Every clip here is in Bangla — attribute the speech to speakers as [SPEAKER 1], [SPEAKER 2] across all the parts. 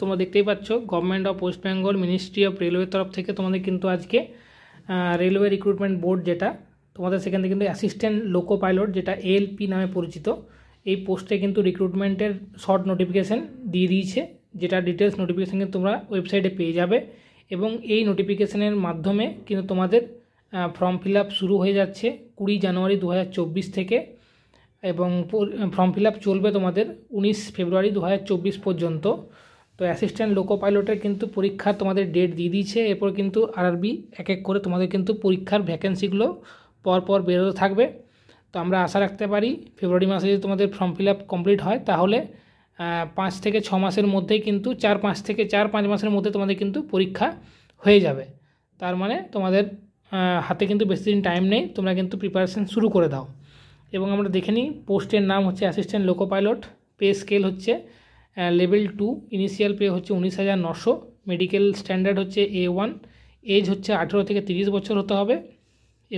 [SPEAKER 1] তোমরা দেখতেই পাচ্ছ government of West Bengal ministry of রেলওয়ের তরফ থেকে তোমাদের কিন্তু আজকে রেলওয়ে রিক্রুটমেন্ট বোর্ড যেটা তোমাদের সেখান থেকে কিন্তু অ্যাসিস্ট্যান্ট লোকো পাইলট যেটা এলপি নামে পরিচিত এই পোস্টে কিন্তু রিক্রুটমেন্টের শর্ট নোটিফিকেশান দিয়ে দিয়েছে যেটা ডিটেলস নোটিফিকেশান কিন্তু তোমরা ওয়েবসাইটে পেয়ে যাবে এবং এই নোটিফিকেশানের মাধ্যমে কিন্তু তোমাদের ফর্ম ফিল শুরু হয়ে যাচ্ছে কুড়ি জানুয়ারি দু থেকে এবং ফর্ম ফিল চলবে তোমাদের উনিশ ফেব্রুয়ারি দু পর্যন্ত তো অ্যাসিস্ট্যান্ট লোকো পাইলটের কিন্তু পরীক্ষা তোমাদের ডেট দিয়ে দিয়েছে এরপর কিন্তু আরআরবি এক এক করে তোমাদের কিন্তু পরীক্ষার ভ্যাকেন্সিগুলো পরপর বেরোতে থাকবে তো আমরা আশা রাখতে পারি ফেব্রুয়ারি মাসে যদি তোমাদের ফর্ম ফিল আপ কমপ্লিট হয় তাহলে পাঁচ থেকে ছ মাসের মধ্যেই কিন্তু চার পাঁচ থেকে চার পাঁচ মাসের মধ্যে তোমাদের কিন্তু পরীক্ষা হয়ে যাবে তার মানে তোমাদের হাতে কিন্তু বেশি দিন টাইম নেই তোমরা কিন্তু প্রিপারেশান শুরু করে দাও এবং আমরা দেখে নিই পোস্টের নাম হচ্ছে assistant loco pilot pay scale হচ্ছে লেভেল টু ইনিশিয়াল পে হচ্ছে উনিশ হাজার নশো মেডিকেল স্ট্যান্ডার্ড হচ্ছে এ ওয়ান এজ হচ্ছে আঠেরো থেকে তিরিশ বছর হতে হবে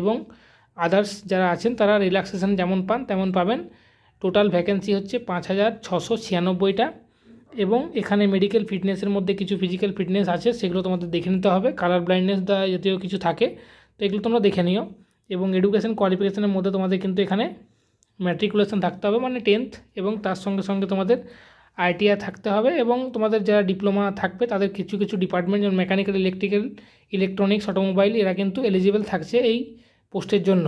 [SPEAKER 1] এবং আদার্স যারা আছেন তারা রিল্যাক্সেশন যেমন পান তেমন পাবেন টোটাল ভ্যাকেন্সি হচ্ছে পাঁচ হাজার ছশো ছিয়ানব্বইটা এবং এখানে মেডিকেল ফিটনেসের মধ্যে কিছু ফিজিক্যাল ফিটনেস আছে সেগুলো তোমাদের দেখে নিতে হবে কালার ব্লাইন্ডনেস দ্বারা জাতীয় কিছু থাকে তো এগুলো তোমরা দেখে নিও এবং এডুকেশন কোয়ালিফিকেশনের মধ্যে তোমাদের কিন্তু এখানে ম্যাট্রিকুলেশন থাকতে হবে মানে টেন্থ এবং তার সঙ্গে সঙ্গে তোমাদের আইটিআই থাকতে হবে এবং তোমাদের যারা ডিপ্লোমা থাকবে তাদের কিছু কিছু ডিপার্টমেন্ট যেমন মেকানিক্যাল ইলেকট্রিক্যাল ইলেকট্রনিক্স অটোমোবাইল এরা কিন্তু এলিজিবল থাকছে এই পোস্টের জন্য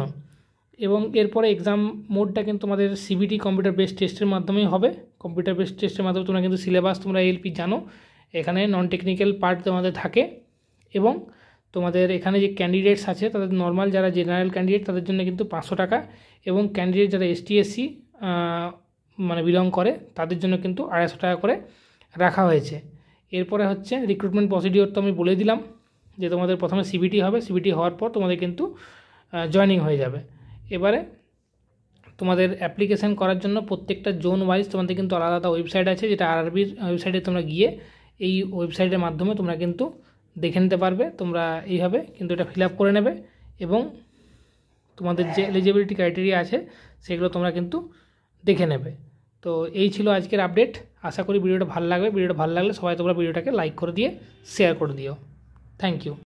[SPEAKER 1] এবং এরপরে এক্সাম মোডটা কিন্তু তোমাদের সিবিটি কম্পিউটার বেস টেস্টের মাধ্যমেই হবে কম্পিউটার বেস টেস্টের মাধ্যমে তোমরা কিন্তু সিলেবাস তোমরা এলপি জানো এখানে নন টেকনিক্যাল পার্ট তোমাদের থাকে এবং তোমাদের এখানে যে ক্যান্ডিডেটস আছে তাদের নর্মাল যারা জেনারেল ক্যান্ডিডেট তাদের জন্য কিন্তু পাঁচশো টাকা এবং ক্যান্ডিডেট যারা এসটি এসসি মানে বিলং করে তাদের জন্য কিন্তু আড়াইশো টাকা করে রাখা হয়েছে এরপরে হচ্ছে রিক্রুটমেন্ট প্রসিডিওর তো আমি বলে দিলাম যে তোমাদের প্রথমে সিবিটি হবে সিবিটি হওয়ার পর তোমাদের কিন্তু জয়নিং হয়ে যাবে এবারে তোমাদের অ্যাপ্লিকেশান করার জন্য প্রত্যেকটা জোন ওয়াইজ তোমাদের কিন্তু আলাদা আলাদা ওয়েবসাইট আছে যেটা আরআরবির ওয়েবসাইটে তোমরা গিয়ে এই ওয়েবসাইটের মাধ্যমে তোমরা কিন্তু দেখে নিতে পারবে তোমরা এইভাবে কিন্তু এটা ফিল আপ করে নেবে এবং তোমাদের যে এলিজিবিলিটি ক্রাইটেরিয়া আছে সেগুলো তোমরা কিন্তু দেখে নেবে তো এই ছিল আজকের আপডেট আশা করি ভিডিওটা ভালো লাগবে ভিডিওটা ভালো লাগলে সবাই তোমরা ভিডিওটাকে লাইক করে দিয়ে শেয়ার করে দিও থ্যাংক ইউ